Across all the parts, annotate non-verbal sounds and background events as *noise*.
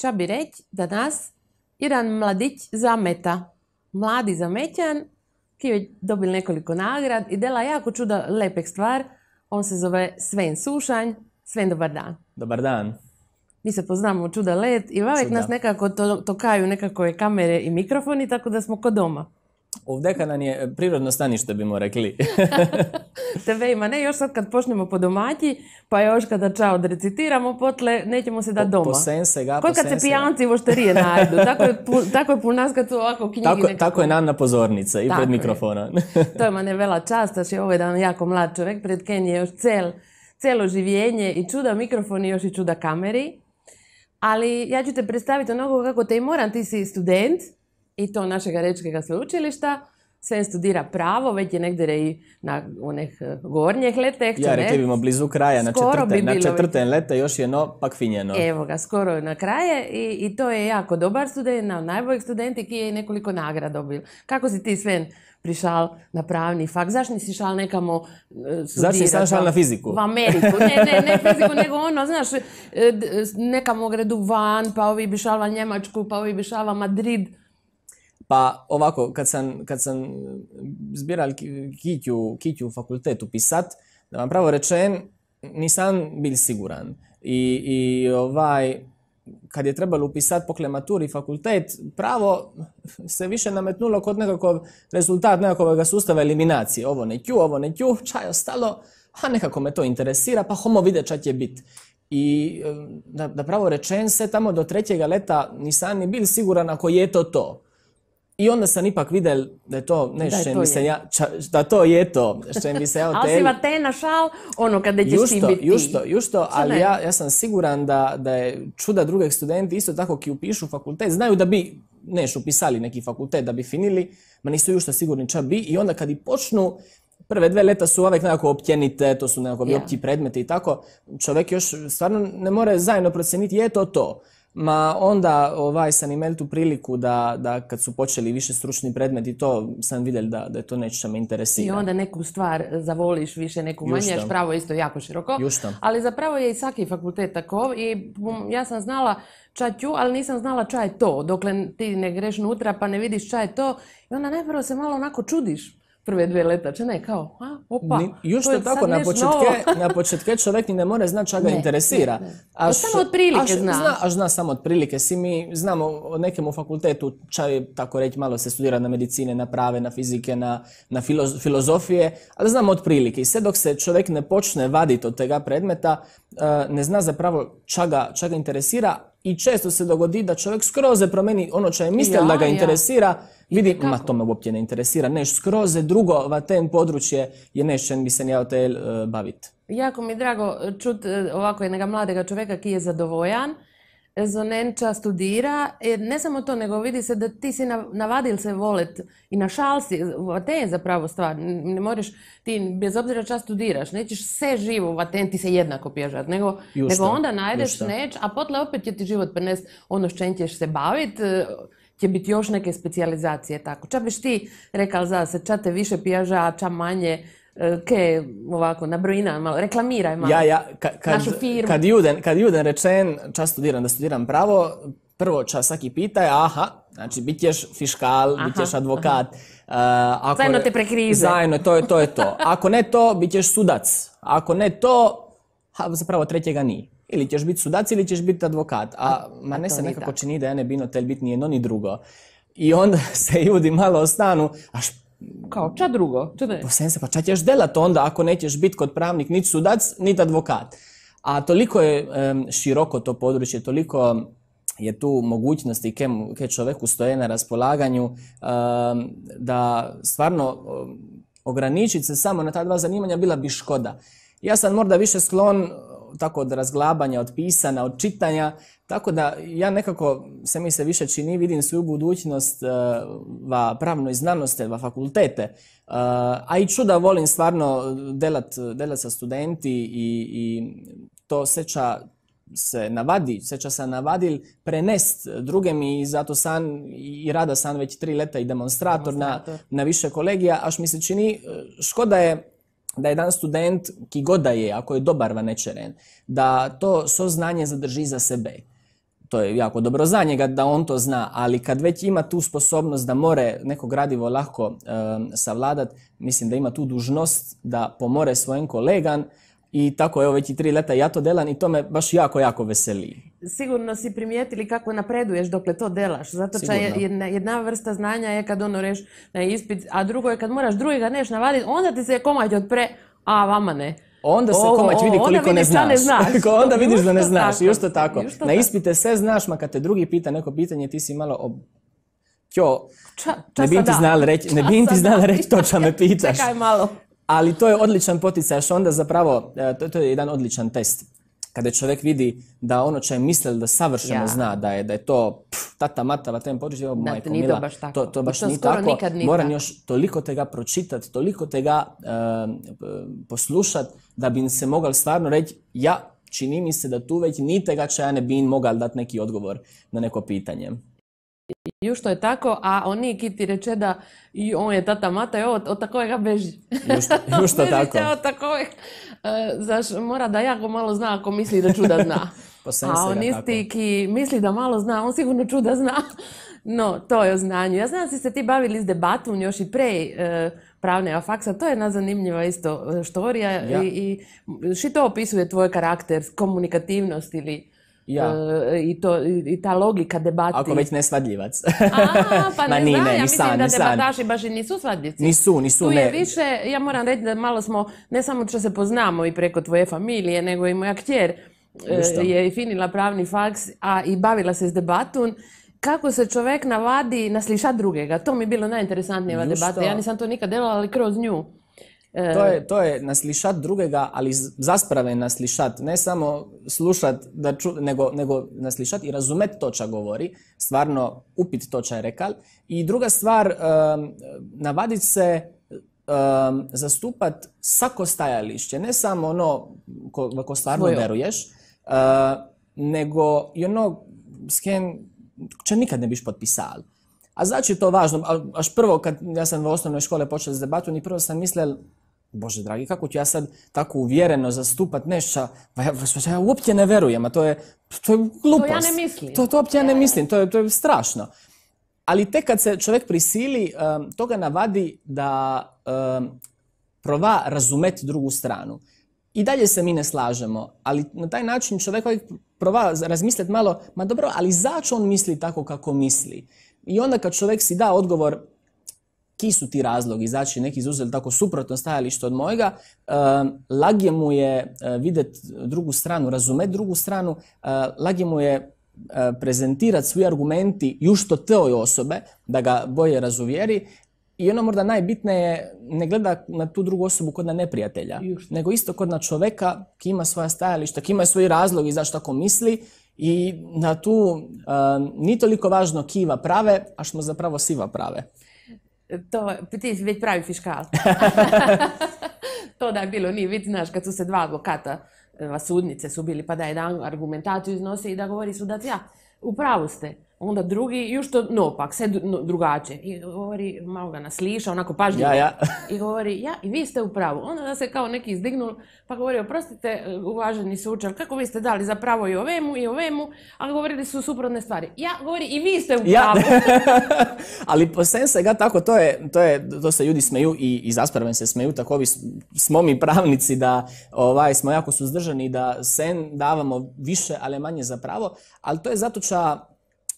Ča bi reći da nas jedan mladić zameta. Mladi zametjan ki je dobil nekoliko nagrad i dela jako čuda lepek stvar. On se zove Sven Sušanj. Sven, dobar dan. Dobar dan. Mi se poznamo čuda let i uvijek nas nekako to, tokaju nekako kamere i mikrofoni, tako da smo kod doma. Ovdje nam je e, prirodno stanište, bimo rekli. *laughs* Tebe ima, ne, još sad kad počnemo po domaći, pa još kada čao recitiramo, potle nećemo se da doma. Po, po sensega, Kod se pijanci vošterije najdu, *laughs* tako je, tako je po nas kad su ovako knjigi Tako, nekako... tako je nam na pozornice i pred mikrofona. *laughs* to je mane vela čast, je ovaj dan jako mlad čovjek, pred Ken je još cel, celo življenje i čuda mikrofoni, još i čuda kameri. Ali ja ću te predstaviti onako kako te i moram, ti si student, i to našega rečkog sveučilišta. Sven studira pravo, već je negdje i na onih e, gornjih letek. Ja, rekli bimo blizu kraja, na četrten, lete još jedno pak finjeno. Evo ga, skoro na kraje i, to je jako dobar student, na najboljih studenti ki je i nekoliko nagrada dobil. Kako si ti, Sven, prišao na pravni fak? Zašto nisi šal nekamo e, studirati? Zašto nisi šal pa na fiziku? U Ameriku. Ne, ne, ne fiziku, nego ono, znaš, e, nekamo gredu van, pa ovi bi šal Njemačku, pa ovi bi šal Madrid. Pa ovako, kad sam, kad sam zbiral kitju, kitju fakultet upisat, da vam pravo rečen, nisam bil siguran. I, i ovaj, kad je trebalo upisati po klematuri fakultet, pravo se više nametnulo kod nekakvog rezultat nekakvog sustava eliminacije. Ovo ne ovo ne ča čaj ostalo, a nekako me to interesira, pa homo vide čak je bit. I da, da pravo rečen se tamo do trećega leta nisam ni bil siguran ako je to to. I onda sam ipak vidjel da je to nešto mi se ja, da to je to, što mi se ja *laughs* Ali si te našao ono kada ćeš biti. Jušto, ali ja, sam siguran da, je čuda drugih studenti isto tako ki upišu fakultet, znaju da bi neš upisali neki fakultet da bi finili, ma nisu jušto sigurni ča bi i onda kad i počnu, prve dve leta su uvijek nekako općenite, to su nekako bi opći predmeti i tako, čovjek još stvarno ne more zajedno procijeniti je to to. Ma onda ovaj, sam imali tu priliku da, da kad su počeli više stručni predmeti i to sam vidjel da, da je to nešto me interesira. I onda neku stvar zavoliš više, neku manje, pravo isto jako široko. ali Ali zapravo je i svaki fakultet tako i ja sam znala čaću, ću, ali nisam znala čaj je to. Dokle ti ne greš nutra pa ne vidiš šta je to i onda najprvo se malo onako čudiš prve dvije letače, ne, kao, a, opa, Još to je tako, na početke, na početke čovjek ni ne more znat čega ga interesira. A to samo otprilike prilike zna. zna. zna samo otprilike, svi mi znamo o nekem u fakultetu, čaj, tako reći, malo se studira na medicine, na prave, na fizike, na, filozofije, ali znamo otprilike. I sve dok se čovjek ne počne vaditi od tega predmeta, eh, ne zna zapravo čega, ga interesira i često se dogodi da čovjek skroz promeni ono što je mislio da ga interesira, Vidi, ma to me uopće ne interesira. Neš skroze drugo, va ten područje je nešen bi se ja hotel eh, bavit. baviti. Jako mi je drago čut eh, ovako jednog mladega čovjeka koji je zadovoljan. Eh, Zonenča studira, ne samo to, nego vidi se da ti si navadil se volet i našal si, te je zapravo stvar, ne moraš, ti bez obzira čas studiraš, nećeš sve živo u te ti se jednako pježat, nego, onda najdeš neć, a potle opet će ti život prenest ono s ćeš se bavit, će biti još neke specijalizacije tako. Ča biš ti rekao za se, ča te više pijaža, ča manje, e, ke ovako nabrojina malo, reklamiraj malo ja, ja, ka, kad, našu firmu. Kad juden, kad juden rečen, ča studiram da studiram pravo, prvo ča svaki pitaj, aha, znači bit ćeš fiškal, bit ćeš advokat. E, ako, zajedno te prekrize. Zajedno, to je, to je to. Ako ne to, bit ćeš sudac. Ako ne to, a zapravo trećega nije. Ili ćeš biti sudac ili ćeš biti advokat. A, e, ma pa ne se nekako čini da je ne bino tel biti nijedno ni drugo. I onda *laughs* se ljudi malo ostanu, a Kao, ča drugo? Po pa, pa ča ćeš delat onda ako nećeš biti kod pravnik niti sudac, niti advokat. A toliko je široko to područje, toliko je tu mogućnosti i ke čovjeku stoje na raspolaganju da stvarno ograničiti se samo na ta dva zanimanja bila bi škoda. Ja sam možda više sklon tako od razglabanja, od pisana, od čitanja, tako da ja nekako, se mi se više čini, vidim svoju budućnost eh, va pravnoj znanosti, va fakultete, eh, a i čuda volim stvarno delat, sa studenti i, to seća se navadi, seća se navadil prenest mi i zato sam i rada sam već tri leta i demonstrator, Na, na više kolegija, aš mi se čini eh, škoda je da jedan student, ki god da je, ako je dobar vanečeren, da to so znanje zadrži za sebe. To je jako dobro za njega da on to zna, ali kad već ima tu sposobnost da more neko gradivo lahko savladat, mislim da ima tu dužnost da pomore svojem kolegan i tako, evo već i tri leta ja to delam i to me baš jako, jako veseli. Sigurno si primijetili kako napreduješ dokle to delaš. Zato što jedna, jedna vrsta znanja je kad ono reš na ispit, a drugo je kad moraš drugega neš navaditi, onda ti se komać odpre, a vama ne. Onda se komać vidi koliko ne znaš. ne *laughs* onda vidiš da ne znaš, tako, tako. na ispite sve znaš, ma kad te drugi pita neko pitanje, ti si malo ob... Ćo, ne bi ti znala reći, ne bi ti znala reći točno me *laughs* pitaš. Čekaj malo. Ali to je odličan poticaj, što onda zapravo, e, to, to je jedan odličan test. Kada čovjek vidi da ono je mislili da savršeno zna, da je, da je to tata matala tem evo to baš To, to baš nije tako. Moram još toliko tega pročitati, toliko tega e, poslušati, da bi se mogao stvarno reći, ja čini mi se da tu već nitega ja ne bi mogal dati neki odgovor na neko pitanje ju što je tako, a oni Kiti reče da i on je tata mata i od, od ga beži. Ju što *laughs* tako. E, zaš, mora da jako malo zna ako misli da čuda zna. *laughs* a pa on isti ki misli da malo zna, on sigurno čuda zna. *laughs* No, to je o znanju. Ja znam da si se ti bavili s debatom još i pre e, pravne faksa. To je jedna zanimljiva isto e, štorija. I, i, opisuje tvoj karakter, komunikativnost ili... Ja. E, i, to, I ta logika debati. Ako već ne svadljivac. A, pa *laughs* ne, ni, znam, ja mislim da debataši baš i nisu svadljivci. Nisu, nisu, tu je više, ja moram reći da malo smo, ne samo što se poznamo i preko tvoje familije, nego i moja kćer e, je i finila pravni faks, a i bavila se s debatun kako se čovjek navadi sliša drugega. To mi je bilo najinteresantnije ova debata. Ja nisam to nikad delala, ali kroz nju. To je, e, to je naslišat drugega, ali zasprave naslišat, ne samo slušat, da ču, nego, nego naslišat i razumet to ča govori, stvarno upit to ča je rekal. I druga stvar, um, navadit se um, zastupat sako stajališće, ne samo ono ko, ko stvarno veruješ, e, nego i ono s kem če nikad ne biš potpisal. A znači to važno, Aš prvo kad ja sam u osnovnoj škole počeo s debatu, ni prvo sam mislio... Bože dragi, kako ću ja sad tako uvjereno zastupat nešto pa ja, pa uopće ne vjerujem, a to je, to je glupost. To ja ne mislim. To, uopće ja ne mislim, to je, to je strašno. Ali tek kad se čovjek prisili, to toga navadi da prova razumeti drugu stranu. I dalje se mi ne slažemo, ali na taj način čovjek prova razmisliti malo, ma dobro, ali zašto on misli tako kako misli? I onda kad čovjek si da odgovor, ki su ti razlogi, znači neki izuzeli tako suprotno stajalište od mojega, eh, lagje mu je eh, vidjeti drugu stranu, razumet drugu stranu, eh, lagje mu je prezentirati svi argumenti jušto teoj osobe, da ga bolje razuvjeri, i ono možda najbitnije je, ne gleda na tu drugu osobu kod na neprijatelja, nego isto kod na čoveka ki ima svoja stajališta, ki ima svoji razlogi zašto tako misli i na tu nije toliko važno kiva prave, a što zapravo siva prave. To, ti si več pravi fiskal. *laughs* to, da je bilo, ni več, znaš, kad so se dva advokata, eh, sodnice, so bili, pa da je dan argumentacijo iznosi in da govori sodac, ja, upravu ste. Onda drugi, još to no, pak, sve drugačije. I govori, malo ga nasliša, onako pažljivo. ja. I govori, ja, i vi ste u pravu. Onda da se kao neki izdignul, pa govori, oprostite, e, uvaženi sučar, kako vi ste dali za pravo i ovemu i ovemu, ali govorili su suprotne stvari. Ja, govori, i vi ste u pravu. *laughs* ali po sense ga tako, to je, to je, to se ljudi smeju i, i se smeju, tako vi smo mi pravnici da ovaj, smo jako suzdržani da sen davamo više, ali manje za pravo, ali to je zato ča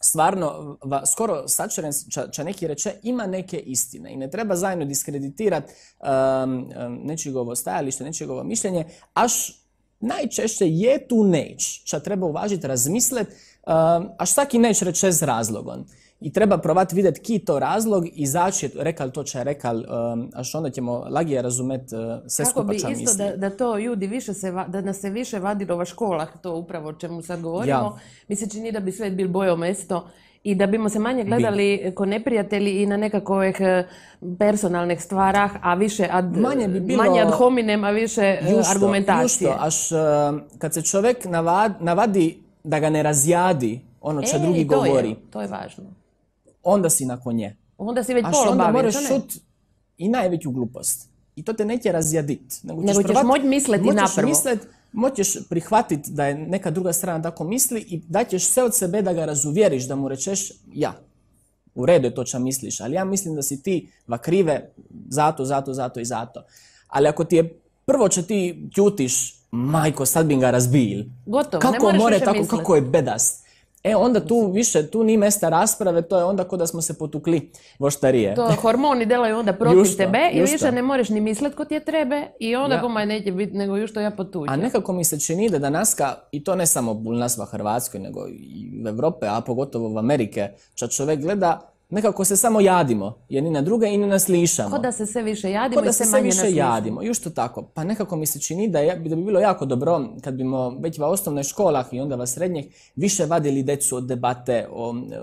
stvarno, skoro sačaren ča neki reče, ima neke istine i ne treba zajedno diskreditirati um, um, nečegovo stajalište, nečegovo mišljenje, aš najčešće je tu neć, ča treba uvažiti, razmislet, um, aš svaki neć reče s razlogom i treba probati vidjeti ki to razlog i zaći rekal to će rekal, um, a što onda ćemo lagije razumet uh, sve Kako bi isto da, to ljudi više se, da nas se više vadilo u školah, to upravo o čemu sad govorimo, mi se čini da bi sve bil bojo mesto i da bimo se manje gledali ko neprijatelji i na nekakvih eh, personalnih stvarah, a više ad, manje, manje ad hominem, a više eh, argumentacije. aš eh, kad se čovjek navadi da ga ne razjadi ono što drugi govori. to je važno onda si nakon nje. Onda si već pola bavio, onda moraš ono šut i najveću glupost. I to te neće razjadit. Nego, ćeš, moći misliti naprvo. moćeš prihvatiti da je neka druga strana tako misli i ćeš sve od sebe da ga razuvjeriš, da mu rečeš ja. U redu je to što misliš, ali ja mislim da si ti va krive, zato, zato, zato i zato. Ali ako ti je prvo će ti ćutiš, majko, sad bi ga razbil. Gotovo, kako ne moraš more, više tako, Kako je bedast. E onda tu više, tu ni mjesta rasprave, to je onda ko da smo se potukli voštarije. To hormoni delaju onda protiv tebe i više ne moreš ni misliti ko ti je trebe i onda ja. neće biti nego još to ja potuđem. A nekako mi se čini da danas, i to ne samo u nas u Hrvatskoj, nego i u Europe, a pogotovo u Amerike, čak čovjek gleda nekako se samo jadimo jedni na druge i ne naslišamo. Ko da se sve više jadimo da i se sve manje više naslišamo. jadimo. Jušto tako. Pa nekako mi se čini da, bi bilo jako dobro kad bimo već va osnovnoj školah i onda va srednjih više vadili decu od debate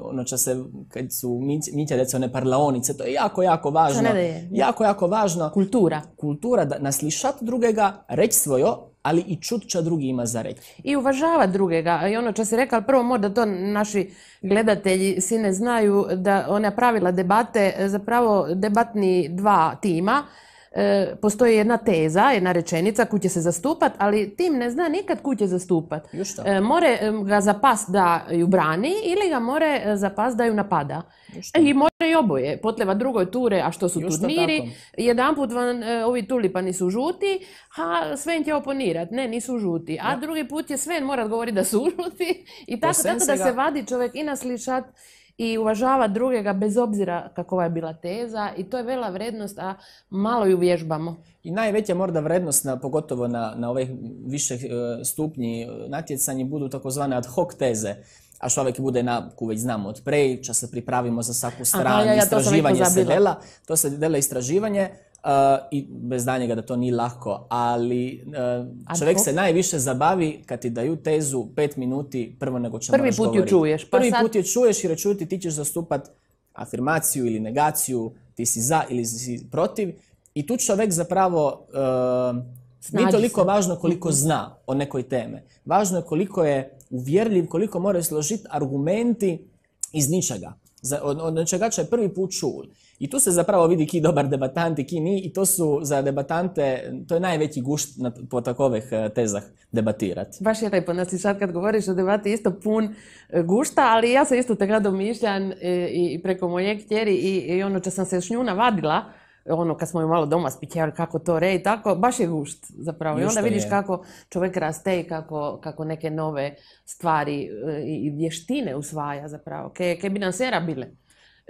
ono čas se kad su mitja deca one parlaonice. To je jako, jako važno. Jako, jako važno. Kultura. Kultura da naslišat drugega, reći svojo, ali i čut drugima drugi za reći. I uvažava drugega. I ono što si rekao, ali prvo možda to naši gledatelji si ne znaju da ona pravila debate, zapravo debatni dva tima, E, postoji jedna teza, jedna rečenica kuće će se zastupat, ali tim ne zna nikad koju će zastupat. E, more ga za pas da ju brani ili ga more e, za pas da ju napada. I može i oboje. Potleva drugoj ture, a što su turniri. Tako. Jedan put van ovi tulipani su žuti, a Sven će oponirat. Ne, nisu žuti. A drugi put je Sven morat govoriti da su *laughs* žuti. I tako, da se vadi čovjek i naslišat i uvažava drugega bez obzira kakova je bila teza i to je vela vrednost, a malo ju vježbamo. I najveća morda vrednost, na, pogotovo na, na više e, stupnji e, natjecanje, budu takozvane ad hoc teze a što uvijek bude nabuku, već znamo od prej, čas se pripravimo za svaku stranu, istraživanje se dela, to se dela istraživanje, Uh, i bez danjega da to nije lako, ali uh, čovjek se najviše zabavi kad ti daju tezu pet minuti prvo nego će Prvi put ju čuješ. Pa Prvi put ju čuješ i računati ti ćeš zastupat afirmaciju ili negaciju, ti si za ili si protiv i tu čovjek zapravo uh, nije toliko važno koliko mhm. zna o nekoj teme. Važno je koliko je uvjerljiv, koliko mora složiti argumenti iz ničega. Za, od, od čega je prvi put čul. I tu se zapravo vidi ki dobar debatant i ki ni i to su za debatante, to je najveći gušt na, po takovih eh, tezah debatirati. Baš je lijepo, znači sad kad govoriš o debati isto pun eh, gušta, ali ja se isto tega domišljan eh, i, preko moje tjeri i, i ono če sam se s nju navadila, ono kad smo ju malo doma spikijali kako to re i tako, baš je gušt zapravo. I onda vidiš kako čovjek raste i kako, kako neke nove stvari e, i vještine usvaja zapravo. Ke, bi nam sjera bile,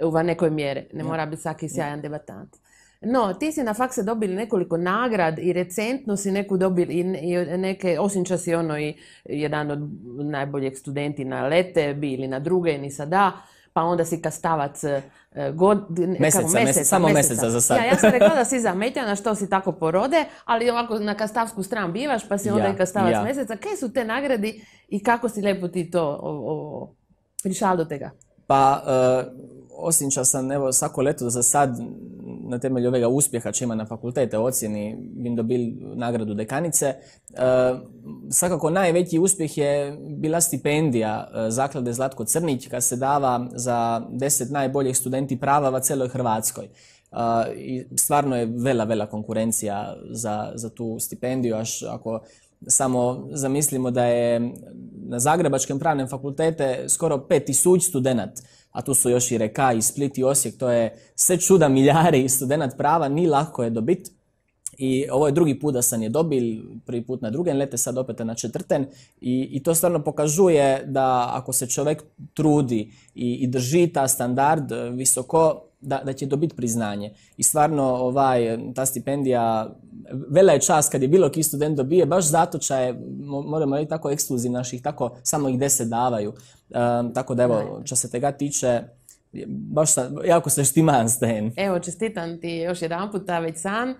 u nekoj mjere, ne mora biti svaki sjajan debatant. No, ti si na fakse dobili nekoliko nagrad i recentno si neku dobili i neke, osim čas si ono i jedan od najboljeg studenti na lete, bili na druge, ni sada pa onda si kastavac e, e, godine, meseca, samo mjeseca. za sad. Ja, ja sam rekla da si zametljena što si tako porode, ali ovako na kastavsku stran bivaš pa si ja, onda i kastavac ja. meseca. Kaj su te nagradi i kako si lijepo ti to o, o, prišao do tega? Pa e, osjeća sam evo svako leto za sad na temelju ovega uspjeha čima na fakultete ocjeni bim dobili nagradu dekanice. E, svakako najveći uspjeh je bila stipendija e, zaklade Zlatko Crnić kad se dava za deset najboljih studenti prava u celoj Hrvatskoj. E, i stvarno je vela, vela konkurencija za, za tu stipendiju, aš ako samo zamislimo da je na Zagrebačkom pravnom fakultete skoro 5000 studenat a tu su još i Reka i Split i Osijek, to je sve čuda milijari studenat prava, ni lako je dobiti. I ovo je drugi put da sam je dobil, prvi put na drugen lete, sad opet na četvrten. I, to stvarno pokazuje da ako se čovjek trudi i, i drži ta standard eh, visoko, da, da će dobiti priznanje. I stvarno ovaj, ta stipendija, vela je čast kad je bilo ki student dobije, baš zato je, moramo reći tako ekskluziv naših, tako samo ih deset davaju. tako da evo, što se tega tiče, baš sam, jako se štiman Sten. Evo, čestitam ti još jedan puta već sam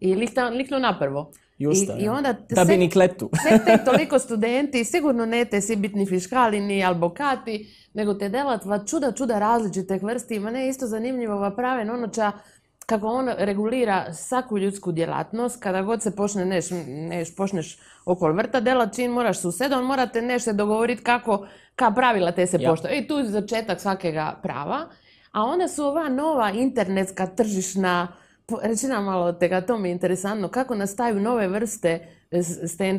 i likno prvo. I, I, onda da bi ni kletu. *laughs* *laughs* toliko studenti, sigurno ne te si bitni fiškali ni albokati, nego te delatva čuda, čuda različitih vrsti. Ima ne isto zanimljivo va prave noća kako on regulira svaku ljudsku djelatnost. Kada god se počne neš, neš počneš okol vrta delat čin moraš suseda, on morate nešto dogovoriti kako ka pravila te se ja. pošto. I tu je začetak svakega prava. A onda su ova nova internetska tržišna Reći nam malo od tega, to mi je interesantno. Kako nastaju nove vrste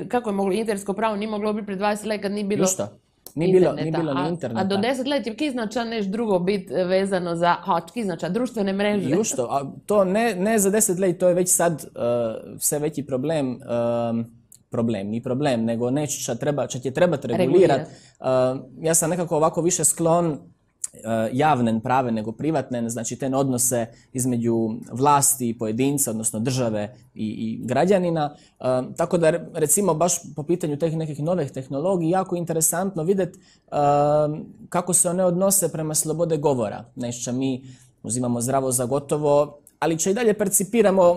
kako je moglo, intersko pravo nije moglo biti pred 20 let kad nije bilo Ništa. Ni bilo, ni bilo ni interneta. A, 10 let kiznača nešto drugo bit eh, vezano za, ha, kiznača, društvene mreže. Jušto, a to ne, za za let, to je već sad eh, sve veći problem, ehm, problem, ni problem, nego nešto što će trebati regulirati. Eh, ja sam nekako ovako više sklon Eh, javne prave nego privatne, znači te odnose između vlasti i pojedinca, odnosno države i, građanina. Eh, tako da recimo baš po pitanju teh nekih novih tehnologija jako interesantno vidjeti eh, kako se one odnose prema slobode govora. Nešto mi uzimamo zdravo za gotovo, ali će i dalje percipiramo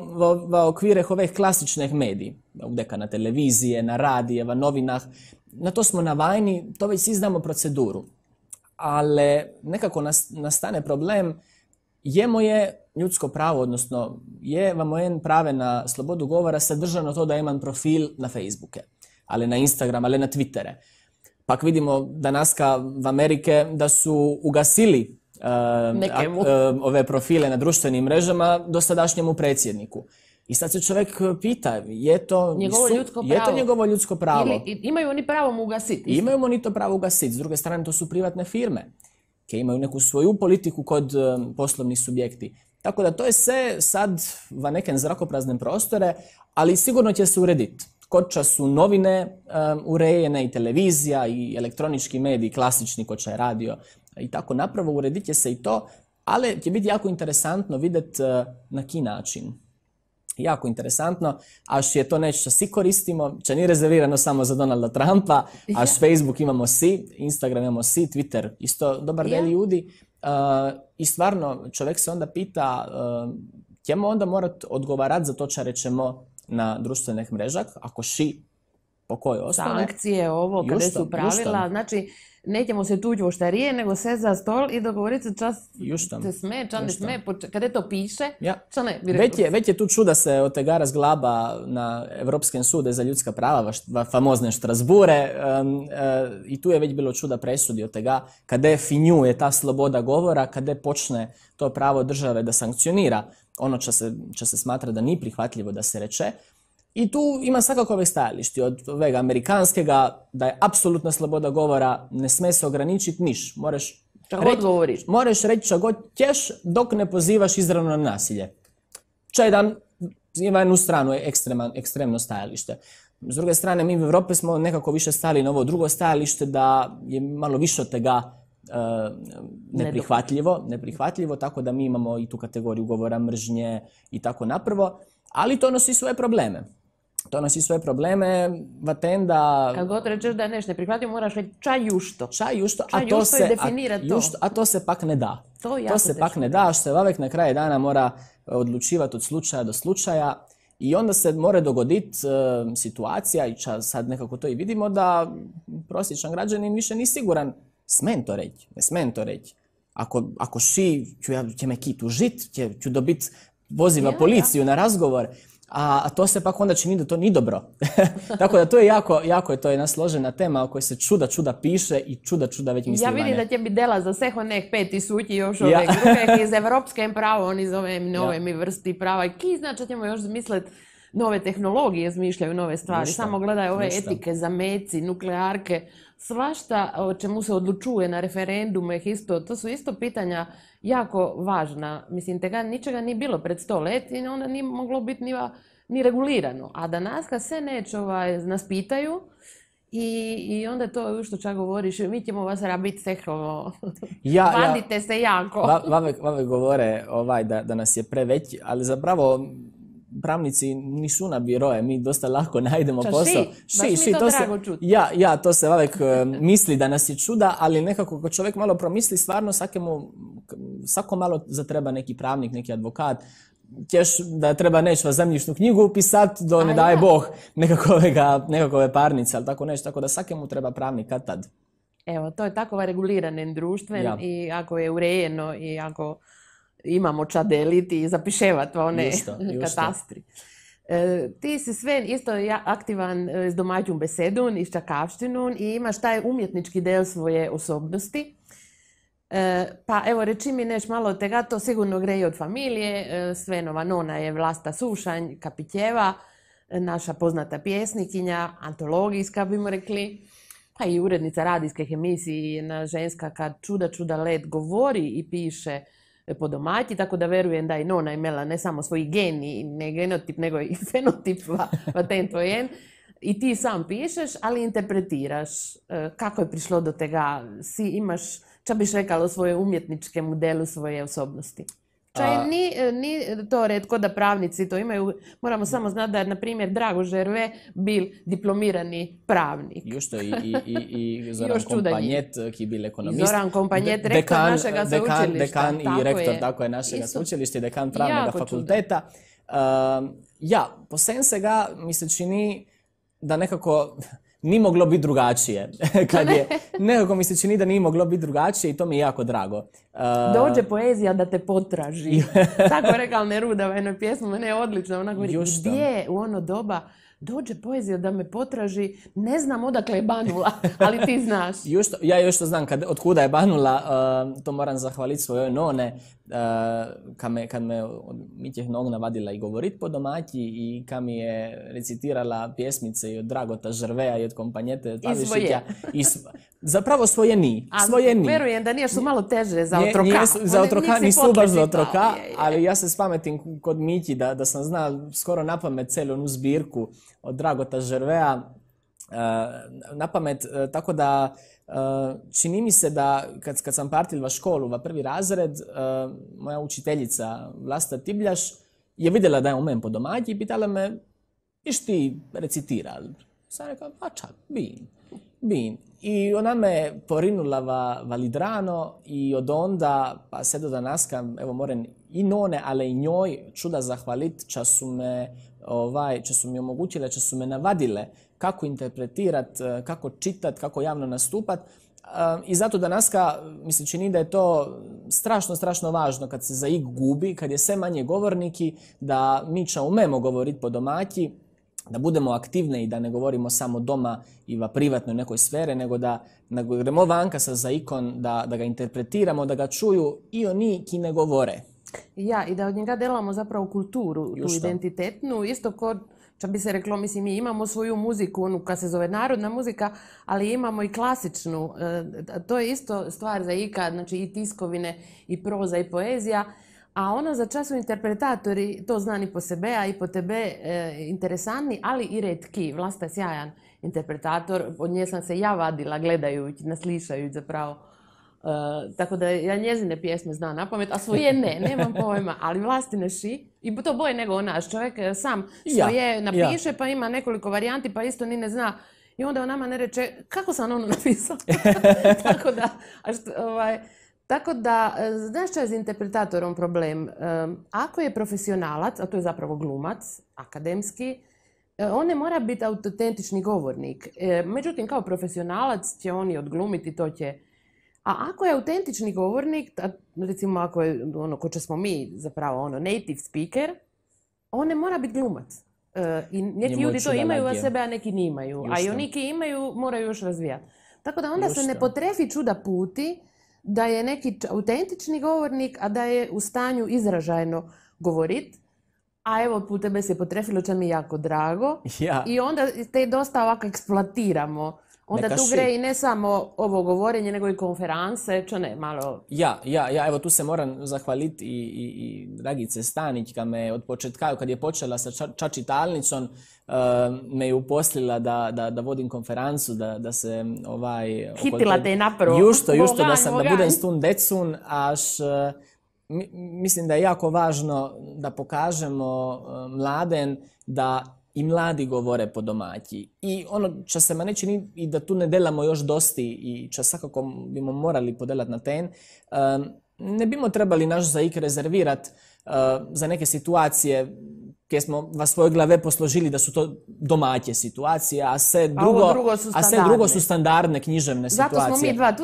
v, okvire ovih klasičnih medij, udeka na televizije, na radije, v novinah. Na to smo navajni, to već svi znamo proceduru. Ali nekako nastane problem je moje ljudsko pravo, odnosno je vam moje prave na slobodu govora sadržano to da imam profil na Facebooke, ali na Instagram, ali na Twittere. Pak vidimo danaska v Amerike, da su ugasili eh, eh, ove profile na društvenim mrežama dosadašnjemu predsjedniku. I sad se čovjek e, pita, je to njegovo, ljudsko, pravo. to njegovo ljudsko pravo? imaju oni pravo mu ugasiti? Imaju oni to pravo ugasiti. S druge strane, to su privatne firme koje imaju neku svoju politiku kod e, poslovnih subjekti. Tako da to je sve sad va neke zrakoprazne prostore, ali sigurno će se urediti. Koča su novine e, urejene i televizija i elektronički mediji, klasični koča je radio i tako napravo uredit će se i to, ali će biti jako interesantno vidjeti na ki način jako interesantno, što je to nešto što svi koristimo, če nije rezervirano samo za Donalda Trumpa, a Facebook imamo si, Instagram imamo svi, Twitter isto dobar del ljudi. Uh, I stvarno, čovjek se onda pita, uh, onda morat odgovarati za to če rečemo na društvenih mrežak, ako ši po kojoj osnovi. Sankcije, ovo, kada su pravila. Znači, nećemo se tuđi u štarije, nego se za stol i dogovoriti se čas sme, čas ne sme, kada to piše, ja. Već je, tu čuda se od tega razglaba na Evropskem sude za ljudska prava, famozne Štrasbure. Eh, I tu je već bilo čuda presudi od tega, kada finjuje ta sloboda govora, kada počne to pravo države da sankcionira ono ča se, se smatra da nije prihvatljivo da se reče. I tu ima svakakove stajališti, od vega amerikanskega, da je apsolutna sloboda govora, ne sme se ograničiti niš. Moraš reći, moraš reći god ćeš dok ne pozivaš izravno na nasilje. Če dan ima jednu stranu je ekstremno stajalište. S druge strane, mi u Europi smo nekako više stali na ovo drugo stajalište da je malo više od tega e, neprihvatljivo, neprihvatljivo, tako da mi imamo i tu kategoriju govora mržnje i tako napravo, ali to nosi svoje probleme to nosi svoje probleme, vatenda... Kad god rečeš da je nešto neprihvatljivo, moraš reći čaj jušto. Čaj a, to se, a, to se pak ne da. To, se pak ne da, što se vavek na kraju dana mora e, odlučivati od slučaja do slučaja. I onda se mora dogoditi e, situacija, i sad nekako to i vidimo, da prosječan građanin više nije siguran. Smen to reći, ne smen to reći. Ako, ako ši, ću, ja, će me kit će ću dobiti, poziva policiju na razgovor a, to se pak onda čini da to ni dobro. *laughs* Tako da to je jako, jako je to jedna složena tema o kojoj se čuda čuda piše i čuda čuda već misli Ja vidim da će bi dela za seho nek pet tisući još ove grupe iz evropske pravo, oni zove nove mi vrsti prava i ki znači ćemo još zmisliti nove tehnologije, zmišljaju nove stvari. Samo gledaj ove etike etike, zameci, nuklearke svašta o čemu se odlučuje na referendume, isto, to su isto pitanja jako važna. Mislim, tega ničega nije bilo pred sto let i onda nije moglo biti ni, regulirano. A danas kad se neć ovaj, nas pitaju, i, I onda to što čak govoriš, mi ćemo vas rabiti sehovo, *laughs* ja, ja, se jako. Vame, govore ovaj, da, nas je preveći ali zapravo pravnici nisu na biroje, mi dosta lako najdemo Ča, posao. Ši, ši, to, se, ja, ja, to se uvijek e, misli da nas je čuda, ali nekako kad čovjek malo promisli, stvarno svakemu, svako malo zatreba neki pravnik, neki advokat, Tješ da treba za zemljišnu knjigu upisat do ne daje Bog nekakovega, nekakove parnice, ali tako nešto. Tako da mu treba pravnik kad tad. Evo, to je tako reguliran društven i ako je urejeno i ako imamo čadeliti i zapiševati one *laughs* katastri. E, ti si sve isto aktivan e, s domaćom besedom i čakavštinom i imaš taj umjetnički del svoje osobnosti. E, pa evo, reči mi neš malo od tega, to sigurno gre od familije. Svenova nona je Vlasta Sušanj, Kapitjeva, naša poznata pjesnikinja, antologijska mu rekli, pa i urednica radijskih emisiji, jedna ženska kad čuda čuda let govori i piše po tako da verujem da i Nona imela ne samo svoj gen i ne genotip, nego i *laughs* fenotip patentojen. Pa I ti sam pišeš, ali interpretiraš eh, kako je prišlo do tega. Si imaš, ča biš rekala, svoje umjetničke modelu svoje osobnosti. Čaj, a... ni, ni to redko da pravnici to imaju. Moramo samo znati da je, na primjer, Drago Žerve bil diplomirani pravnik. Još to i, i, i, i *laughs* Zoran Kompanjet, eh, ki je bil ekonomist. Zoran Kompanjet, rektor dekan, našega dekan, Dekan i rektor, je. tako je, našega i dekan pravnega fakulteta. Uh, ja, se svega mi se čini da nekako ni moglo biti drugačije. *laughs* Kad je, *laughs* nekako mi se čini da nije moglo biti drugačije i to mi je jako drago. Uh, dođe poezija da te potraži. *laughs* Tako je rekao Neruda u jednoj pjesmi, mene je odlično. Ona govori, gdje u ono doba dođe poezija da me potraži, ne znam odakle je banula, ali ti znaš. ja još to znam, kad, od kuda je banula, uh, to moram zahvaliti svojoj none, kad me, kad me od Mitjeh Nogna vadila i govorit po domaći i kad mi je recitirala pjesmice i od Dragota Žrveja i od kompanjete Tavišića. I zapravo svoje ni. *laughs* A, svoje ni. Verujem da nije su malo teže za otroka. za otroka, nisu baš za otroka, ali ja se spametim kod miti da, da sam znao skoro na pamet celu onu zbirku od Dragota Žrveja na pamet, e, tako da e, čini mi se da kad, kad sam partila školu, va prvi razred, e, moja učiteljica Vlasta Tibljaš je vidjela da je umen po domaći i pitala me, iš ti recitira? Sam rekao, pa čak, bin, bin. I ona me porinula va, validrano i od onda, pa sve do kam, evo moram i none, ali i njoj čuda zahvalit, ča su me, ovaj, ča su mi omogućile, ča su me navadile kako interpretirati, e, kako čitati, kako javno nastupati. E, I zato danaska mi se čini da je to strašno, strašno važno kad se za ig gubi, kad je sve manje govorniki, da mi ćemo umemo govoriti po domaći, da budemo aktivne i da ne govorimo samo doma i va privatnoj nekoj sfere, nego da nego vanka sa ikon, da, da ga interpretiramo, da ga čuju i oni ki ne govore. Ja, i da od njega delamo zapravo kulturu, tu identitetnu, isto kod čak bi se reklo, mislim, mi imamo svoju muziku, onu kad se zove narodna muzika, ali imamo i klasičnu. E, to je isto stvar za Ika, znači i tiskovine, i proza, i poezija. A ono za čas su interpretatori, to znani i po sebe, a i po tebe, e, interesantni, ali i redki. Vlasta je sjajan interpretator, od nje sam se ja vadila gledajući, naslišajući zapravo. E, tako da ja njezine pjesme znam na pamet, a svoje ne, nemam pojma, ali vlastine ši i to boje nego naš čovjek e, sam svoje ja, napiše, pa ima nekoliko varijanti, pa isto ni ne zna. I onda on nama ne reče, kako sam ono napisao? *laughs* tako da, a ovaj, tako da, e, znaš što je s interpretatorom problem? E, ako je profesionalac, a to je zapravo glumac, akademski, on ne mora biti autentični govornik. Međutim, kao profesionalac će oni odglumiti, to će a ako je autentični govornik, recimo ako je ono ko smo mi zapravo ono native speaker, on ne mora biti glumac. E, I neki ljudi to imaju od sebe, a neki nimaju. A i oni imaju moraju još razvijati. Tako da onda se ne potrefi čuda puti da je neki autentični govornik, a da je u stanju izražajno govorit. A evo, put tebe se potrefilo, će mi jako drago. I onda te dosta ovako eksploatiramo Onda tu gre i ne samo ovo govorenje, nego i konference, čo ne, malo... Ja, ja, ja, evo tu se moram zahvaliti i, i, i Dragice Stanić, kad me od početka, kad je počela sa Čači Talnicom, eh, me je uposlila da, da, da vodim konferencu, da, se ovaj... Hitila te je napravo. Jušto, da, sam, da budem stun decun, aš... Eh, mislim da je jako važno da pokažemo eh, mladen da i mladi govore po domaći. I ono, ča se mane čini i da tu ne delamo još dosti i ča svakako bimo morali podelati na ten, ne bimo trebali naš zaik rezervirati eh, za neke situacije kje smo vas svoje glave posložili da su to domaće situacije, a sve drugo, su, drugo su standardne književne situacije. Zato smo mi dva tu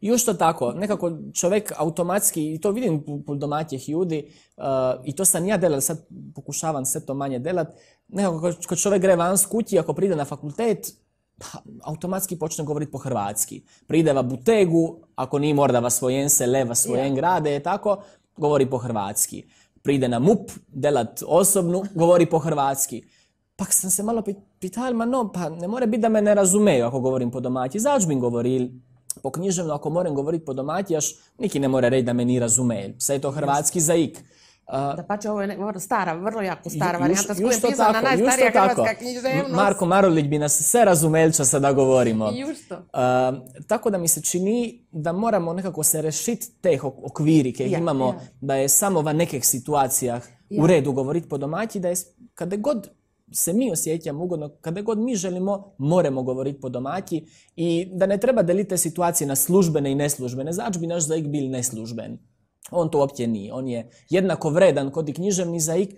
I još to tako, nekako čovjek automatski, i to vidim po domaćih ljudi, uh, i to sam ja delal, sad pokušavam sve to manje delat, nekako kad čovjek gre van s kući, ako pride na fakultet, pa, automatski počne govoriti po hrvatski. Pride va butegu, ako ni morda va svojen se, leva svojen grade, je tako, govori po hrvatski pride na MUP, delat osobnu, govori po hrvatski. Pa sam se malo pital, ma no, pa ne more biti da me ne razumeju ako govorim po domaći. mi govori po književno, ako moram govoriti po domaći, niki ne more reći da me ni razumeju. Sve je to hrvatski zaik. Da pače, ovo je ono stara, vrlo jako stara varijanta s kojom pisana najstarija hrvatska književnost. Marko Marulić bi nas sve razumelča da govorimo. tako da mi se čini da moramo nekako se rešiti teh okviri imamo, da je samo va nekih situacijah u redu govoriti po domaći, da je kada god se mi osjećamo ugodno, kada god mi želimo, moramo govoriti po domaći i da ne treba deliti te situacije na službene i neslužbene. znači bi naš zaik bil neslužben. On to uopće nije. On je jednako vredan kod i književni zaik,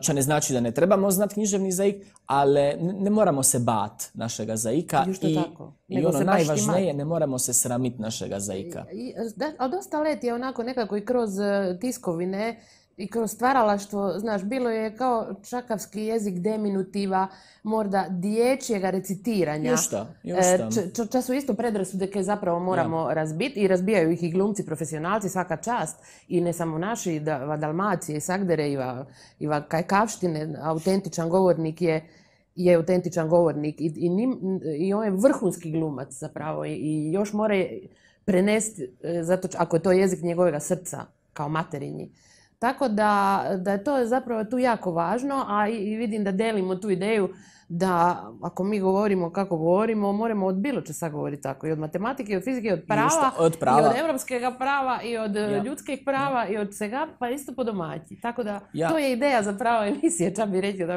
što e, ne znači da ne trebamo znati književni zaik, ali ne moramo se bat našega zaika. I, tako. ono se najvažnije, ne moramo se sramiti našega zaika. I, a dosta let je onako nekako i kroz e, tiskovine, i kroz stvaralaštvo, znaš, bilo je kao čakavski jezik deminutiva, morda dječjega recitiranja. Još šta, e, još šta. su isto predrasude koje zapravo moramo razbiti i razbijaju ih i glumci, profesionalci, svaka čast. I ne samo naši, da, Dalmacije, i Sagdere, i, va, Kajkavštine, autentičan govornik je je autentičan govornik i, on je vrhunski glumac zapravo i, još mora prenesti, e, zato ako je to jezik njegovega srca kao materinji, tako da, je to zapravo tu jako važno, a i vidim da delimo tu ideju da ako mi govorimo kako govorimo, moramo od bilo čega govoriti tako. I od matematike, i od fizike, i od prava, od prava. i od europskog prava, i od eh, ljudskih prava, i od svega, pa isto po domaći. Tako da, to je ideja za prava emisije, čak bi reći da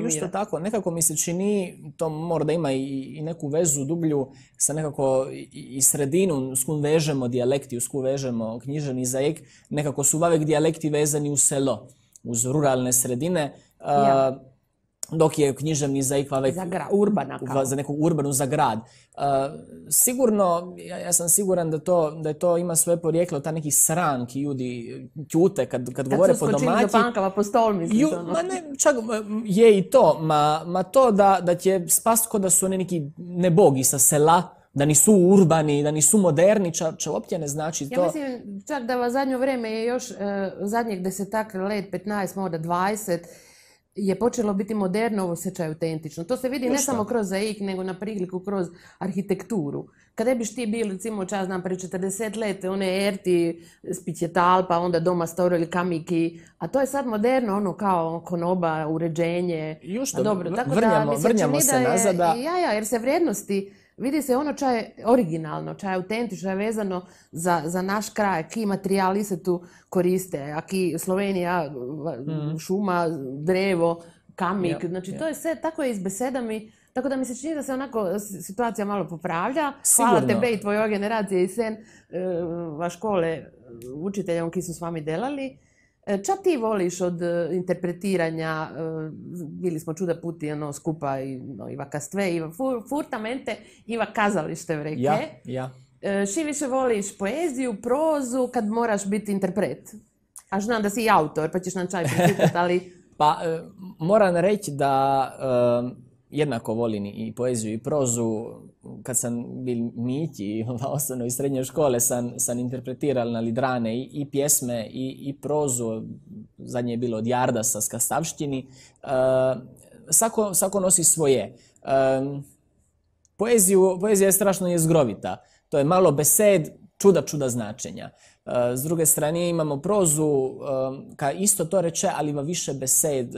Justo tako, nekako mi se čini, to mora da ima i, neku vezu dublju sa nekako i, sredinom, sredinu, s kojom vežemo dijalekti, s kojom vežemo knjiženi zajek, nekako su uvijek dijalekti vezani u selo, uz ruralne sredine. Eh, dok je književni za već... za, urbana kao. za neku urbanu, za grad. Uh, sigurno, ja, sam siguran da to, da je to ima svoje porijeklo, ta neki sranki ljudi ćute kad, kad, govore po domaći. Kad po stol, mislim. Ono. Ma ne, čak je i to, ma, to da, da će spast ko da su oni neki nebogi sa sela, da nisu urbani, da nisu moderni, ča, uopće ne znači to. Ja mislim čak da vas zadnje vrijeme je još uh, eh, zadnjih desetak let, 15, možda 20, je počelo biti moderno, ovo se autentično. To se vidi ne samo kroz zaik, nego na priliku kroz arhitekturu. Kada biš ti bili, recimo, čas znam, pre 40 let, one erti, je pa onda doma storili kamiki, a to je sad moderno, ono kao konoba, uređenje. Još to, dobro, tako vrnjamo, da, se Ja, ja, jer se vrijednosti Vidi se ono čaj je originalno, čaj je autentično, je vezano za, naš kraj, ki materijali se tu koriste, a Slovenija, mhm. šuma, drevo, kamik, znači to je sve, tako je i s besedami, tako da mi se čini da se onako situacija malo popravlja. Sigurno. Hvala tebe i tvojoj generaciji i sen eh, vaš škole učiteljom ki su s vami delali. E, Ča ti voliš od e, interpretiranja, e, bili smo čuda puti ono, skupa i Iva Kastve, Iva Furtamente, Iva Kazalište vreke. Ja, ja. Ši više voliš poeziju, prozu, kad moraš biti interpret? A znam da si i autor, pa ćeš nam čaj *laughs* ali... pa, moram reći da jednako volim i poeziju i prozu. Kad sam bil miti, *laughs* osnovno iz srednje škole, sam, sam interpretiral na Lidrane i, pjesme i, i prozu. Zadnje je bilo od Jardasa s Kastavštini. E, Sako svako, nosi svoje. E, poeziju, poezija je strašno jezgrovita. To je malo besed, čuda, čuda značenja. E, s druge strane imamo prozu, ka isto to reče, ali ima više besed.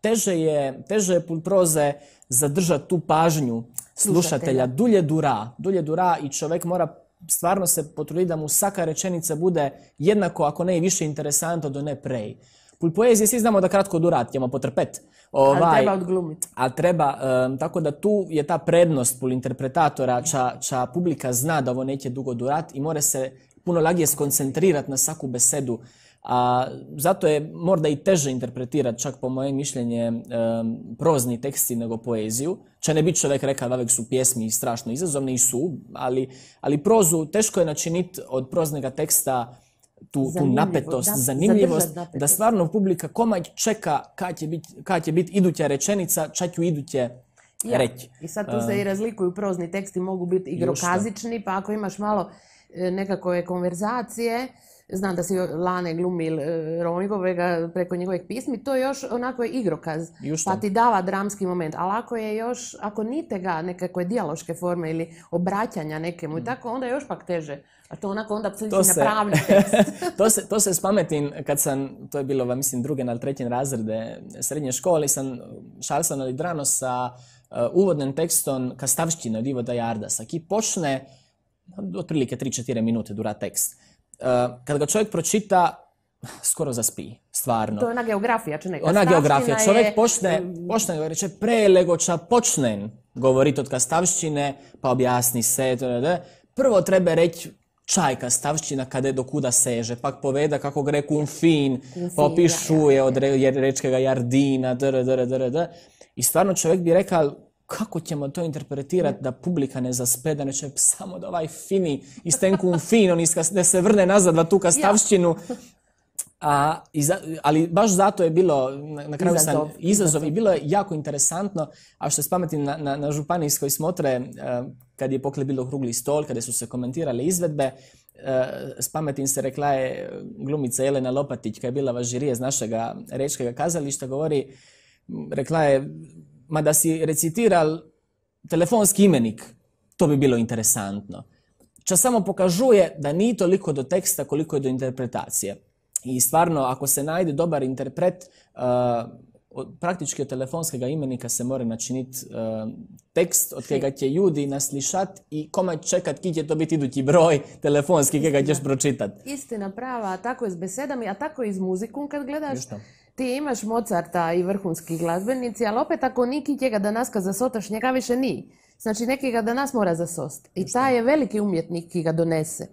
Teže je, teže je pun proze zadržati tu pažnju slušatelja. Dulje dura, dulje dura i čovjek mora stvarno se potruditi da mu svaka rečenica bude jednako, ako ne i više interesanta, do ne prej. Pul poezije svi znamo da kratko durat, ćemo potrpet. Ovaj, treba odglumiti. treba, tako da tu je ta prednost pul interpretatora, ča, publika zna da ovo neće dugo durat i more se puno lagije skoncentrirati na svaku besedu a zato je možda i teže interpretirati čak po mojem mišljenje prozni teksti nego poeziju. Če ne bi čovjek rekao da su pjesmi strašno izazovne i su, ali, ali prozu teško je načiniti od proznega teksta tu, tu napetost, da, zanimljivost, da stvarno publika komaj čeka kad će biti bit, iduća rečenica, čak ju iduće ja. reći. I sad tu se i razlikuju prozni teksti, mogu biti igrokazični, pa ako imaš malo e, nekako je konverzacije, znam da si Lane glumil e, Romivovega preko njegovih pismi, to je još onako je igrokaz, pa ti dava dramski moment. Ali ako je još, ako nite ga nekakve dijaloške forme ili obraćanja nekemu i mm. tako, onda je još pak teže. A to onako onda se *laughs* to se, to se, to se spametim kad sam, to je bilo, va, mislim, druge na trećem razrede srednje škole, sam šalsan ali drano sa e, uvodnim tekstom Kastavština od Ivo Dajardasa, ki počne otprilike 3-4 minute dura tekst. Eh, kad ga čovjek pročita, skoro zaspi, stvarno. To je ona geografija, če Ona geografija. Čovjek je... počne, počne reče, prelegoča počnen govoriti od kastavštine, pa objasni se, prvo treba reći čajka stavština kada je do kuda seže, pak poveda kako gre Fin pa opišuje od rečkega jardina, dr, dr, dr, dr. I stvarno čovjek bi rekao, kako ćemo to interpretirati mm. da publika ne zaspe, da neće pa samo da ovaj fini i un fin, on ne da se vrne nazad na tu kastavštinu. A, ali baš zato je bilo na, kraju izazov, sam, izazov i bilo je jako interesantno, a što se na, na, na županijskoj smotre, e, kad je pokle bilo hrugli stol, kada su se komentirale izvedbe, e, s se rekla je glumica Jelena Lopatić, koja je bila važirije iz našega rečkega kazališta, govori, rekla je, ma da si recitiral telefonski imenik, to bi bilo interesantno. Ča samo pokažuje da nije toliko do teksta koliko je do interpretacije. I stvarno, ako se najde dobar interpret, uh, praktički od telefonskega imenika se mora načiniti uh, tekst od kega će ljudi naslišati i koma čekat ki će to biti idući broj telefonski kega ćeš pročitati. Istina prava, tako je s besedami, a tako i s muzikom kad gledaš ti imaš Mozarta i vrhunski glazbenici, ali opet ako niki da danas za sotaš, njega više ni. Znači neki ga danas mora zasost. I taj je veliki umjetnik ki ga donese.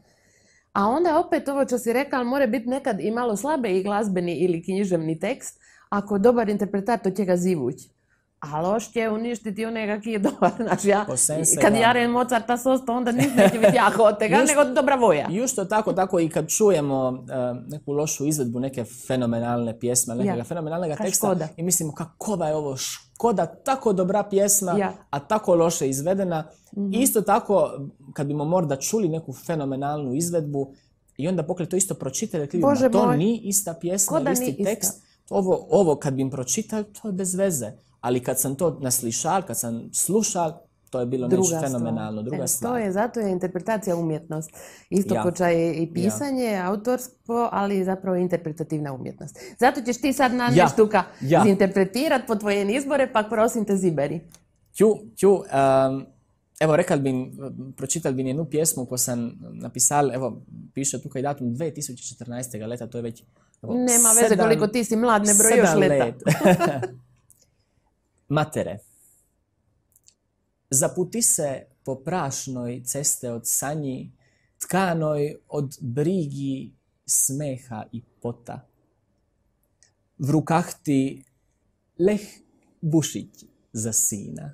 A onda opet ovo što si rekao, mora biti nekad i malo slabe i glazbeni ili književni tekst, ako je dobar interpretator će ga zivući a loš će uništiti onaj nekakvi je dobar. *laughs* Znači, ja, kad ja rejem Mozarta sosta, onda nis neće biti jako od tega, nego dobra voja. Jušto tako, tako i kad čujemo neku lošu izvedbu neke fenomenalne pjesme, nekega ja. fenomenalnega Ka teksta škoda. i mislimo kakova je ovo škoda, tako dobra pjesma, a tako loše izvedena. Mhm. Isto tako, kad bimo morda čuli neku fenomenalnu izvedbu i onda pokle to isto pročitali, to nije ista pjesma, isti tekst. Ovo, ovo kad bi im pročitali, to je bez veze ali kad sam to naslišal, kad sam slušao, to je bilo druga nešto fenomenalno, druga e, stvar. To je, zato je interpretacija umjetnost. Isto ja. je i pisanje, autorsko, ali zapravo interpretativna umjetnost. Zato ćeš ti sad na ja. štuka po tvoje izbore, pa prosim te ziberi. Ću, ću. evo, rekal bi, pročital bi jednu pjesmu ko sam napisal, evo, piše tukaj datum 2014. leta, to je već Nema veze koliko ti si mlad, ne leta. *laughs* *laughs* Matere, zaputi se po prašnoj ceste od sanji, tkanoj od brigi, smeha i pota. V rukah ti leh bušić za sina.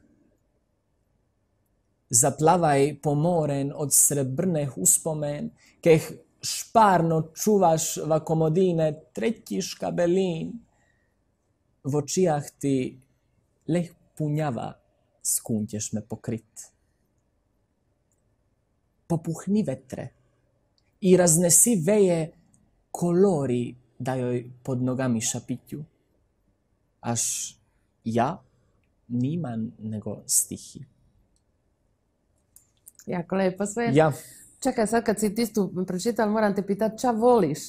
Zaplavaj pomoren od srebrnih uspomen, keh šparno čuvaš v komodine tretji škabelin. V očijah ti le skun ćeš me pokrit. Popuhni vetre i raznesi veje kolori da joj pod nogami šapitju, Aš ja niman nego stihi. Jako lepo sve. Ja. Čekaj, sad kad si ti tu moram te pitati, ča voliš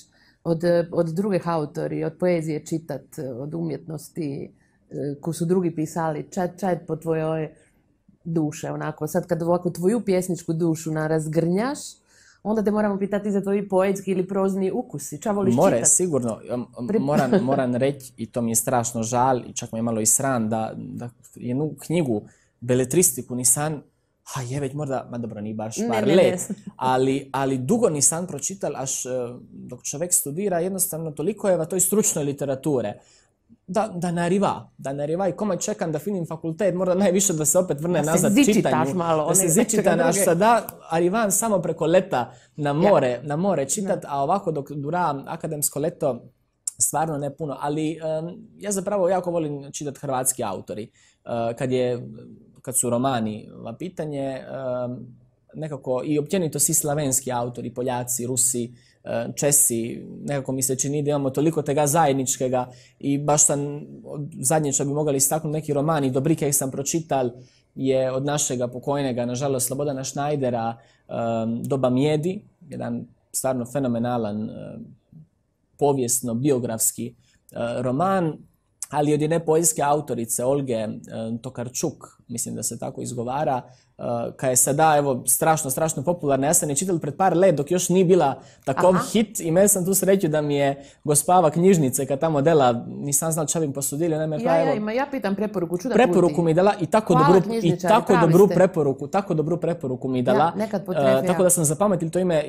od, od drugih autori, od poezije čitat, od umjetnosti? ko su drugi pisali, čaj, čaj po tvojoj duše, onako, sad kad ovako tvoju pjesničku dušu narazgrnjaš, onda te moramo pitati za tvoji poetski ili prozni ukusi. Ča voliš More, sigurno. Moram, *laughs* moram reći, i to mi je strašno žal, i čak me je malo i sran, da, da jednu knjigu, beletristiku, nisam ha je već morda, ma dobro, ni baš par let, ali, ali dugo nisam pročital, až eh, dok čovjek studira, jednostavno toliko je va toj stručnoj literature da, da nariva, da nariva i kome čekam da finim fakultet, možda najviše da se opet vrne da nazad se čitanju. Malo, da se zičita naš sada, samo preko leta na more, na more čitat, a ovako dok dura akademsko leto, stvarno ne puno, ali ja zapravo jako volim čitati hrvatski autori. E, kad, je, kad su romani pitanje, nekako i općenito si slavenski autori, Poljaci, Rusi, E, česi, nekako mi se čini da imamo toliko tega zajedničkega i baš sam zadnje što bi mogli istaknuti neki roman romani Dobrike sam pročital je od našega pokojnega, nažalost, Slobodana Šnajdera e, Doba Mjedi, jedan stvarno fenomenalan e, povijesno-biografski roman ali od jedne poljske autorice, Olge eh, Tokarčuk, mislim da se tako izgovara, eh, kada je sada evo, strašno, strašno popularna. Ja sam je čitala pred par let dok još nije bila tako hit i meni sam tu sreću da mi je gospava knjižnice kad tamo dela, nisam znala ča bi mi posudili. ja, pitam preporuku, čuda Preporuku mi dala i tako dobru, i tako dobru preporuku, tako dobru preporuku mi dala. Eh, tako da sam zapamtila to ime,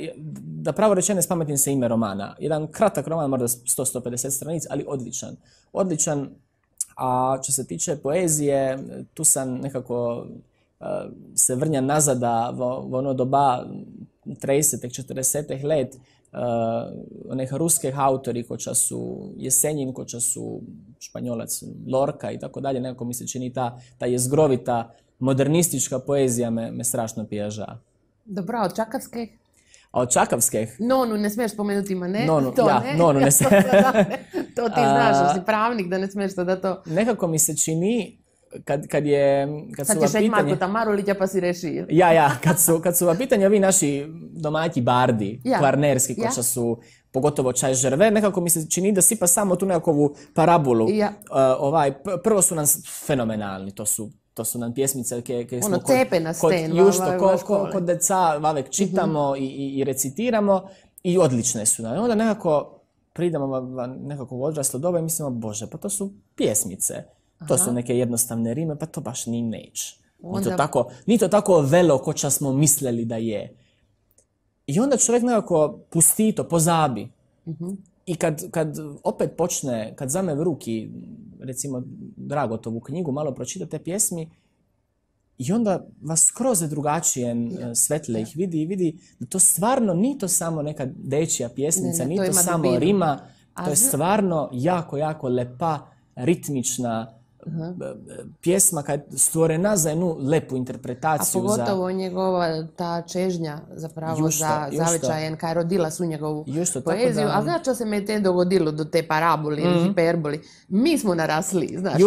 da pravo rečene ne spametim se ime romana. Jedan kratak roman, možda 100-150 stranica, ali odličan. Odličan, a što se tiče poezije, tu sam nekako e, se vrnja nazada v ono doba 30-ih, 40-ih let, e, onih ruskih autori koča su Jesenjin, koča su Španjolac lorka i tako dalje, nekako mi se čini ta, ta jezgrovita modernistička poezija me, me strašno pijaža. Dobro, od čakavskih? A od čakavskih? Nonu, ne smiješ spomenuti ne? Nonu, to ja, ne. Nonu ne se. *laughs* to ti znaš, da si pravnik, da ne smiješ to da to... Nekako mi se čini, kad, kad je... Kad Sad ćeš Marko tamarulića pa si reši. ja, ja, kad su, kad su va pitanja ovi naši domaći bardi, ja. kvarnerski, koša su pogotovo čaj žrve, nekako mi se čini da si pa samo tu nekakvu parabolu. E, ovaj, prvo su nam fenomenalni, to su to su nam pjesmice koje, koje ono, kod, na kod vavek mhm. čitamo i, recitiramo i odlične su nam. Onda nekako pridamo nekako u odraslo doba i mislimo, bože, pa to su pjesmice. To su neke jednostavne rime, pa to baš ni neć. Onda... to tako, ni to tako smo mislili da je. I onda čovjek nekako pusti to, pozabi. Mhm. I kad, kad opet počne, kad zame v ruki, recimo Dragotovu knjigu, malo te pjesmi, i onda vas skroz drugačije svetle ih vidi i vidi da to stvarno nije to samo neka dečija pjesmica, niti to, samo rima, to je stvarno jako, jako lepa, ritmična, pjesma kad stvorena za jednu lepu interpretaciju. A pogotovo njegova ta čežnja zapravo za zavičajen kaj rodila su njegovu poeziju. a znaš se me te dogodilo do te paraboli mm ili mhm. Mi smo narasli, znaš, i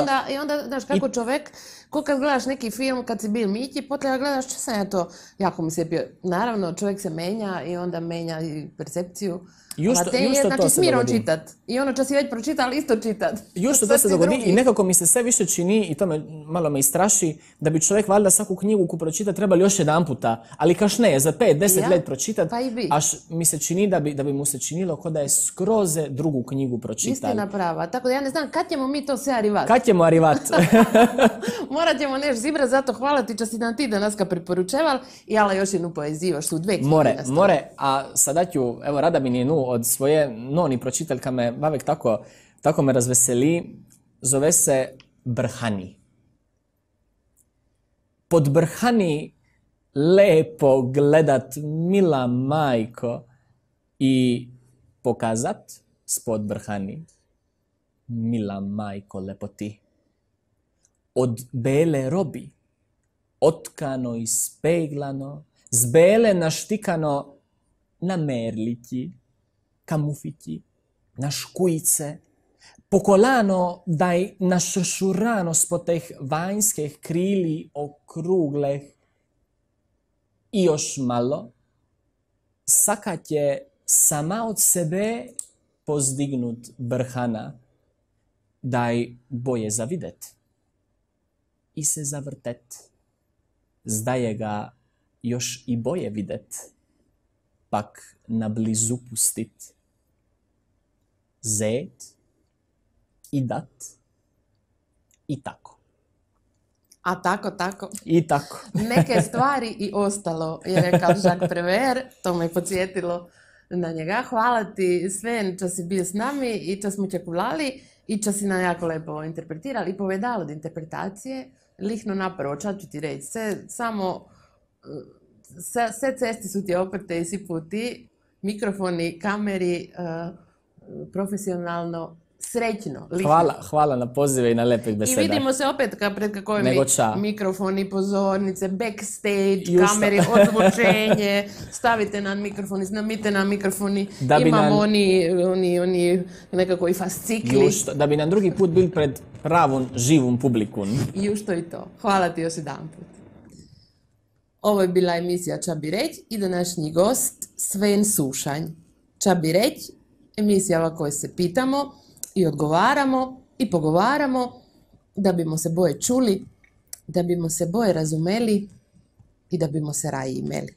onda, i onda, znaš, kako čovek čovjek Ko kad gledaš neki film, kad si bil Miki, potlije gledaš što sam ja to, jako mi se bio. Naravno, čovjek se menja i onda menja i percepciju. Jušto, znači, to I ono što si već ali isto čitat. Jušto *laughs* to se dogodi i nekako mi se sve više čini, i to me malo me istraši, da bi čovjek valjda svaku knjigu koju pročita trebali još jedan puta. Ali kaš ne, za pet, deset let pročitat, pa Aš mi se čini da bi, da bi mu se činilo ko da je skroze drugu knjigu pročitali. Istina prava. Tako da ja ne znam kad ćemo mi to sve arivat. Kad ćemo arivat? *laughs* *laughs* morat ćemo nešto zibrat, zato hvala ti časti si nam ti nas ka preporučeval i ala još jednu poeziju, što u dve knjige More, more, a sada ću, evo, rada mi njenu od svoje noni pročiteljka me, bavek tako, tako me razveseli, zove se Brhani. Pod Brhani lepo gledat, mila majko, i pokazat spod Brhani. Mila majko, ti od bele robi, otkano i speglano, z bele naštikano na merliki, kamufiki, na škujice, pokolano daj na šešurano spod teh vanjskih krili okrugleh i još malo, sakat je sama od sebe pozdignut brhana, daj boje zavidet i se zavrtet. Zdaje ga još i boje videt, pak na blizu pustit. Zet i dat i tako. A tako, tako. I tako. *laughs* Neke stvari i ostalo, je rekao Jacques Prever, to me je podsjetilo na njega. Hvala ti Sven, što si bio s nami i čo smo čekulali i čo si nam jako lepo interpretirali i povedalo od interpretacije lihno napravo, čak ću ti reći, sve, samo, e, sve, sve cesti su ti oprte i svi puti, mikrofoni, kameri, e, profesionalno Srećno. Hvala, hvala na pozive i na lepih beseda. I vidimo se opet pred kako mikrofon i pozornice, backstage, Justa. kamere, *laughs* stavite nam mikrofoni, iznamite nam mikrofoni, da imamo oni, oni, oni nekako i fascikli. da bi nam drugi put bil pred pravom, živom publikum. *laughs* Jušto i to. Hvala ti još jedan put. Ovo je bila emisija Ča bi reć i današnji gost Sven Sušanj. Ča bi reć, emisija ova kojoj se pitamo, i odgovaramo i pogovaramo da bimo se boje čuli, da bimo se boje razumeli i da bimo se raje imeli.